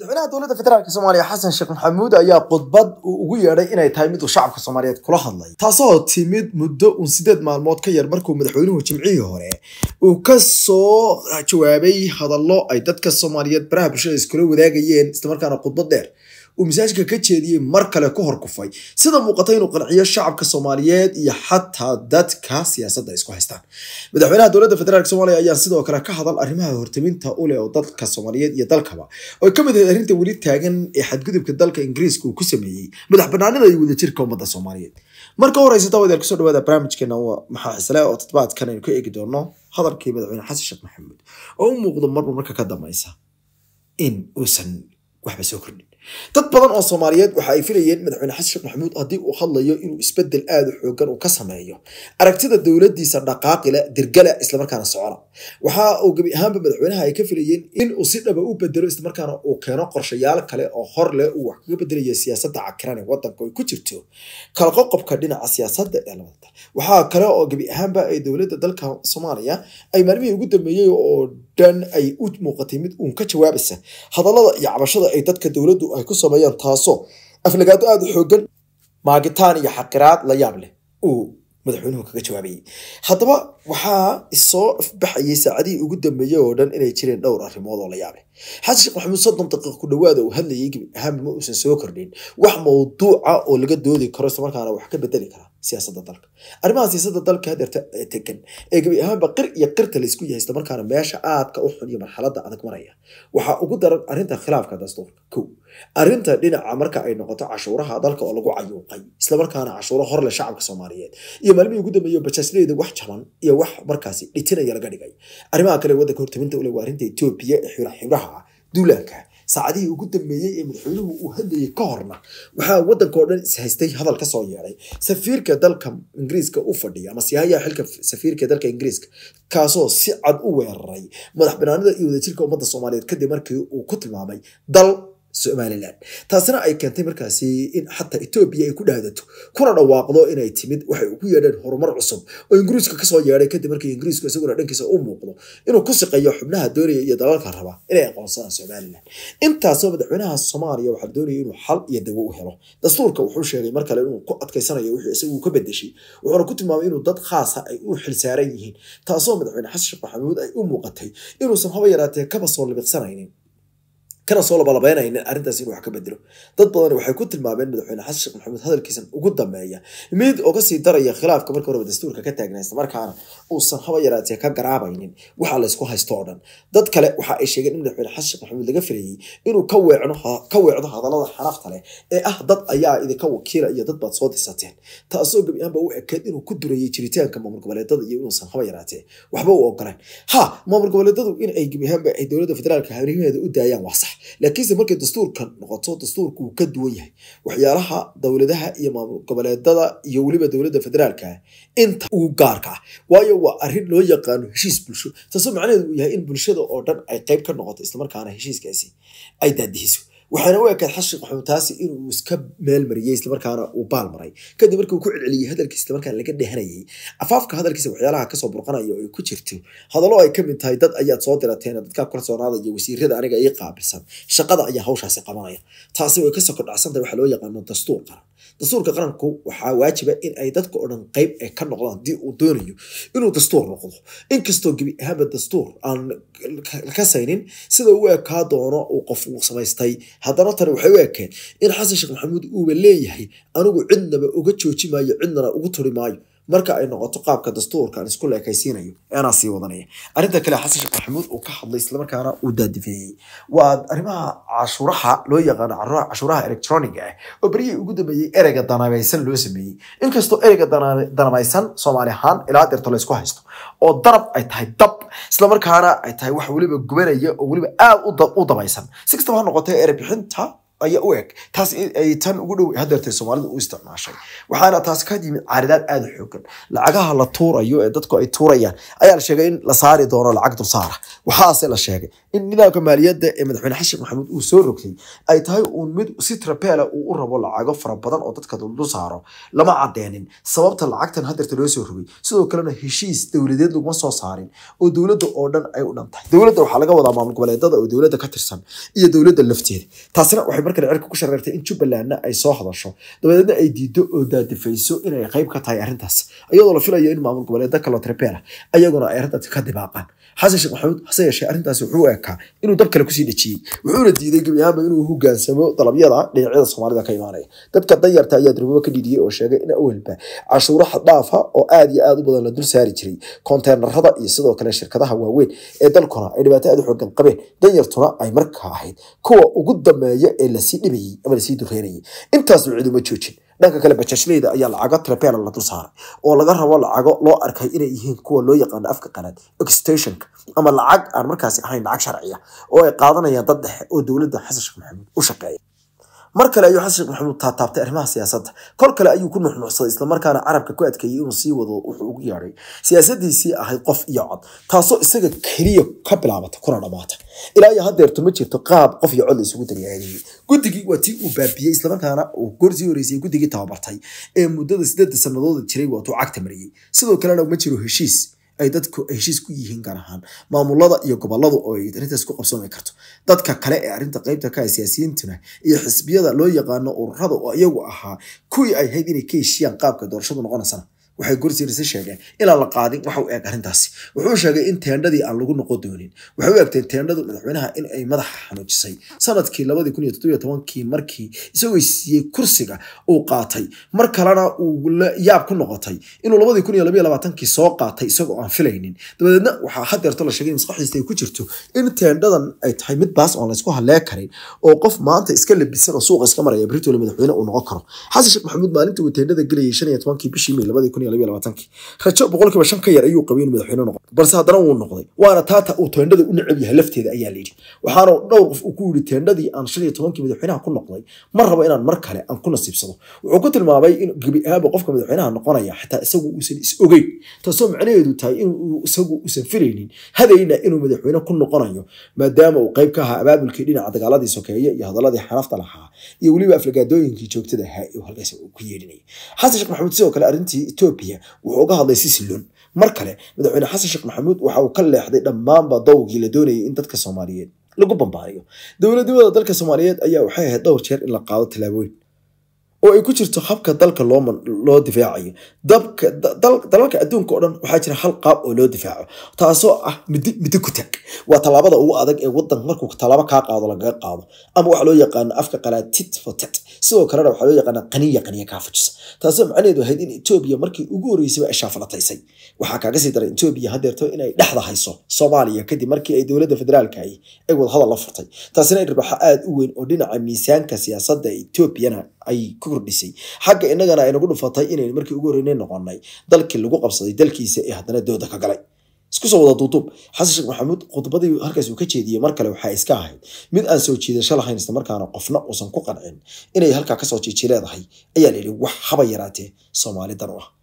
madaxweynaha dowladda federaalk soomaaliya xasan sheekh maxamuud ayaa khudbad uu ugu yeedhay inay tahay mid uu shacabka soomaaliyeed kula hadlay taasoo timid muddo uun sideed maalmood ka yar markuu madaxweynuhu jimcihii hore uu ka soo jawaabay hadallo ay dadka soomaaliyeed baraha bulshada iskula wadaagayeen islamarkaana khudbad dheer uu masaajidka ka jeediyey mar kale ku horkufay sida muuqata inuu qanciyo shacabka soomaaliyeed iyo xataa dadka siyaasadda isku haystaan madaxweynaha dowladda federaalk soomaaliya ayaa sidoo kale ka hadal arrimaha hortaminta u leh oo dadka soomaaliyeed iyo dalkaba oo ka mid ahayd arrinta weli taagan ee xadgudubka dalka ingiriiska uu ku sameeyey madax banaanida iyo wadajirka ummadda soomaaliyeed marka horeysa dawadeer kusoo dhawaada barnaamijkeena maxaa xisle oo toddobaadkan aynu ka eegi doono hadalkii madaxweyne xasan sheekh maxamuud oo u muuqdo marba marka ka dambeysa in uusan waxba soo kordhin dad badan oo soomaaliyeed waxa ay filayeen madaxweyne xasan sheekh maxamuud haddii uu hadlayo inuu isbedel aad u xoogan uu ka sameeyo aragtida dowladiisa dhaqaaqila dirgala islamarkaana socola waxa uu gebi ahaanba madaxweynaha ay ka filayeen inuu si dhaba ah u bedelo islamarkaana uu keeno qorshayaal kale oo hor leh uu wax kaga bedelaya siyaasadda cakiran ee wadanka ay ku jirto kala dhinaca siyaasadda ee labada waxaa kale oo gebi ahaanba ay dowladda dalka soomaaliya ay maalmihii ugu dambeeyey oo dhan ay u muuqatay mid uun ka jawaabaysa hadallada iyo cabashada ay dadka dowladdu ay ku sameeyaan taasoo aflagaado aada u xooggan maagitaan iyo xaqiraad la yaab leh uu madaxweynuhu kaga jawaabayey haddaba waxaa isoo ifbaxayay saacadihii ugu dambeeyey oo dhan inay jireen dhowr arrimood oo la yaab leh maxamuud soddon daqiiq ku dhawaada uu hadlayay gebi ahaanba uusan soo kordhin wax mawduuca oo laga doodi karo isla wax ka bedeli kara siyaasadda dalka arrimaha siyaasadda dalka hadeerta tegan ee gebi ahaanba qir iyo qirta laysku yahay isla meesha aadka u xun iyo marxaladda adag maraya waxaa ugu daran arrinta khilaafka dastuurka kow arrinta dhinaca marka ay noqoto cashuuraha dalka oo lagu cayuuqay isla cashuuro hor leh shacabka soomaaliyeed iyo maalmihii ugu dambeeyey bajaajleyda wax jaban iyo wax markaasi dhitinaya laga dhigay arrimaha kale wadanka hortaminta ule waa arrinta etoobiya ee xiraxibraha duulaanka saacadihii ugu dambeeyey ee madaxweynuhu uu hadlayay ka horna waxaa waddankao dhan ishaystay hadal ka soo yeeday safiirka dalka ingiriiska u fadhiya ama siyahayaha xilka safiirka dalka ingiriiska kaasoo si cad u weeraray madax banaanida iyo wadajirka ummadda soomaaliyeed kadib markii uu ku tilmaamay dal somalilan taasina ay keentay markaasi in xataa etoobiya ay ku dhaahdato kuna dhawaaqdo inay timid waxay ugu yeedheen horumar cusub oo ingiriiska kasoo yeedhay kadib markii ingiriisku isaguna dhankiisa u muuqdo inuu ku siqeeyo xubnaha doonaya iyo dalalka raba inay aqoonsadaan somalilan intaasoo madaxweynaha soomaaliya waxaa doonaya inuu xal iyo dawo u helo dastuurka wuxuu sheegay mar kale inuu ku adkaysanayo wixii isagu ka bedeshay wuxuuna ku tilmaamay inuu dad khaasa ah ay u xilsaaran yihiin taasoo madaxweyne xasan sheekh maxamuud ay u muuqatay inuusan haba yaraatee kaba soo libiqsanaynin kana soo labalabeenaynin arrintaas inuu wax ka bedelo dad badan waxay ku tilmaameen madaxweyne xasan sheekh maxamuud hadalkiisan ugu dambeeya mid oga sii daraya khilaafka marka horeba dastuurka ka taagnaysta markaana uusan haba yaraatee ka garaabaynin waxa laysku haysto oo dhan dad kale waxa ay sheegeen in madaxweyne xasan sheekh maxamuud laga filayey inuu ka weecno ka weecdo hadallada xarafta leh ee ah dad ayaa idinka wakiila iyo dad baad soo disateen taasoo gebi ahaanba u ekeed inuu ku durayay jiritaanka maamul goboleedada iyo inuusan haba yaraatee waxba u ogoleen ha maamul goboleedadu in ay gebi ahaanba ay dowladda federaalka harimaheeda u daayaan waa sax laakiinse markay dastuurkan noqoto dastuurku uu ka duwan yahay waxyaalaha dowladaha iyo maamul goboleedada iyo weliba dowladda federaalka ah, inta ugu gaarka ah waayo waa arrin loo yaqaano heshiis bulsho taasoo macnaheedu uu yahay in bulshada oo dhan ay qeyb ka noqoto islamarkaana heshiiskaasi ay daadihiso waxaana u ekayd xashi qaxootaasi inuu iska meelmariyey islamarkaana uu baal maray kadib markii uu ku celceliyey hadalkiis islamarkaa laga dhehanayay afaafka hadalkiisa waxyaalaha kasoo burqanaya oo ay ku jirto hadallo ay kamid tahay dad ayaad soo dirateena dadkaa kalsoonaadaya wasiirada aniga ii qaabilsan shaqada ayaa hawshaasi qabanaya taasi way kasoo kordhacsantahay waxaa loo yaqaano dastuur qaran dastuurka qaranku waxaa waajiba in ay dadka oo qeyb ay ka noqdaan haddii uu doonayo inuu dastuur noqdo inkastoo gebi ahaanba dastuur aan ka saynin sida uu ekaa doono uu qof uu samaystay haddana tani waxay u ekeen in xasan sheekh maxamuud uuba leeyahay anigu cidnaba uga jooji maayo cidnana ugu turi maayo marka ay noqoto qaabka dastuurka aan isku leekaysiinayo aanaa sii wadanaya arrinta kale xasan sheekh maxamuud uu ka hadlay islamarkaana uu daadifeeyey waa arrimaha cashuuraha loo yaqaano cashuuraha electroniga ah oo beriyay ugu dambeeyey ereyga danabaysan loo sameeyey inkastoo ereyga danabaysan soomaali ahaan ilaa deerto laysku haysto oo darab ay tahay dab islamarkaana ay tahay wax weliba gubanaya oo weliba aad u dabaysan si kastaba ha noqotee erey bixinta ayaa u eg taas ay tan ugu dhow hadeertay soomaalida u isticmaashay waxaana taas ka yimid caaridaad aada u xoogan lacagaha la tuurayo ee dadku ay tuurayaan ayaa la sheegay in la saari doono lacag dulsaara waxaase la sheegay in nidaamka maaliyadda ee madaxweyne xashin maxamuud uu soo rogtay ay tahay uun mid si trabeela ah uu u rabo lacago fara badan oo dadka dul saaro lama cadeenin sababta lacagtan hadeerta loo soo rogay sidoo kalena heshiis dowladeed laguma soo saarin oo dowladda oo dhan ay u dhantahay dowladda waxaa laga wadaa maamul goboleedada oo dowladda ka tirsan iyo dowladda lafteeda taasina waxay markale cirka ku shareertay in jubbalandna ay soo hadasho dabadeedna ay diiddo oo daadifayso inay qayb ka tahay arintaas iyadoo la filayo in maamul goboleeda kalotrepela ayaguna ay arrintaasi ka dibaaqaan xasan maxamuud hase yeeshee arrintaasi wuxuu ekaa inuu dab kale kusii dhejiyey wuxuuna diiday gebi ahaanba inuu hogaansamo dalabyada dhinacyada soomaalida ka imaanaya dadka danyarta ayaa durmamo ka dhiidiyey oo sheegay in awalba cashuuro dhaafa oo aad iyo aada u badan la dul saari jiray konteynarada iyo sidoo kale shirkadaha waaweyn ee dalkuna ay dhibaato aad u xoogan qabeen danyartuna ay markaa ahayd kuwa ugu dambeeya ee lasii dhibayey ama lasii dureynayay intaas micidu ma joojin dhanka kale bajaajleyda ayaa lacago trabelo la dul saaray oo laga rabo lacago loo arkay inay yihiin kuwa loo yaqaano afka qalaad extensionka ama lacag aan markaasi ahayn lacag sharciya oo ay qaadanayaan dad dhexe oo dowladda xasan sheekh maxamuud u shaqeeya mar kale ayuu xasan sheekh maxamuud taataabtay arrimaha siyaasadda kol kale ayuu ku nuxnuuxsaday islamarkaana carabka ku adkeeyey inuu sii wado wuxuu ugu yeedhay siyaasadiisii ahayd qof iyo cod taasoo isaga keliya ka bilaabata kuna dhamaata ilaa iyo hadeerto ma jirto qaab qof iyo cod la isugu daryaadiyey guddigii waa tii uu baabiyey islamarkaana uu gorsii horeysiyey guddigii tababartay ee muddada sideedda sannadood jiray waatuu cagta mariyey sidoo kalena ma jiro heshiis ay dadku heshiis ku yihiin gaar ahaan maamulada iyo gobolladu oo ay arrintaas ku qabsoomi karto dadka kale ee arrinta qeybta ka ah siyaasiyiintuna iyo xisbiyada loo yaqaano ururada oo iyagu ahaa kuwii ay ahayd inay ka heshiiyaan qaabka doorashadu noqonaysana waxay gorsirisa sheegeen inaan la qaadin waxa u eeg arrintaasi wuxuu sheegay in teendhadii aan lagu noqon doonin waxay u egtay teendhadu madaxweynaha in ay madaxa xanuujisay sanadkii labadii kun iyo toddobiyo tobankii markii isagoo siiyey kursiga uu qaatay mar kalena uu yaab ku noqotay inuu labadii kun iyo labayo labaatankii soo qaatay isagoo aan filaynin dabadeedna waxaa hadeerto la sheegay maskaxdiisa ay ku jirto in teendhadan ay tahay mid baas oon laysku hallee karin oo qof maanta iska labisan oo suuqa iska maraya britol madaxweyne uu noqon karo xasan sheekh maxamuud maalintii uu teendhada gelayay shan iyo tobankii bishii may labadii kun rajo boqolkiiba shan ka yar ayuu qabay inuu madaxweyne noqo balse haddana wuu noqday waana taata uu teendhada u necab yahay lafteeda ayaa layidhi waxaana dhowr qof uu ku yidhi teendhadii aan shan iyo tobankii madaxweynaha ku noqday ma rabo inaan mar kale aan ku nasiibsado wuxuu ku tilmaamay in gebi ahaanba qofka madaxweynaha noqonaya xataa isagu uusan is ogeyn taasoo macnaheedu tahay inuu isagu uusan filaynin hadayna inuu madaxweyne ku noqonayo maadaama uu qayb ka ahaa abaabulkii dhinaca dagaaladii sokeeye iyo hadaladii xanafta lahaa iyo weliba aflagaadooyinkii joogtada ahaa ee halkaasi ku yeelinaya xasan sheekh maxamuud sidoo kale arrintii etoobiya etoobiya wuxuu uga hadlay si silon mar kale madaxweyne xasan sheekh maxamuud waxa uu ka leexday dhammaanba dowgii la doonayay in dadka soomaaliyeed lagu bambaariyo dowladnimada dalka soomaaliyeed ayaa waxay ahayd dhowr jeer in la qaado tallaabooyin oo ay ku jirto habka dalka loo difaacayo dalalka adduunka o dhan waxaa jira hal qaab oo loo difaaco taasoo ah middo kutaag waa tallaabada ugu adag ee wadan markuu tallaabo kaa qaado lagaga qaado ama waxaa loo yaqaana afka qalaa tit sidoo kalena waxaa loo yaqaana qaniya qaniya kaa fujisa taasoo macnaheedu ahayd in etoobiya markii ugu horreysayba eshaafalatay waxaa kaaga sii daray etoobiya hadeerto inay dhexda hayso soomaaliya kadib markii ay dowladda federaalka ay wadahadal la furtay taasina ay aada u weyn oo dhinaca miisaanka siyaasada etoobiyana ay ku kordhisay xagga innagana aynagu dhufatay inaynu markii ugu horreynay noqonay dalkii lagu qabsaday dalkiisa ee haddana dooda ka galay isku soo wada duuduub xasan sheekh maxamuud khudbadii halkaas uu ka jeediyey mar kale waxaa iska ahayd mid aan soo jiidasho lahayn isla markaana qofna uusan ku qancin inay halkaa kasoo jijileedahay ayaa layidhi wax haba yaraatee soomaali dan u ah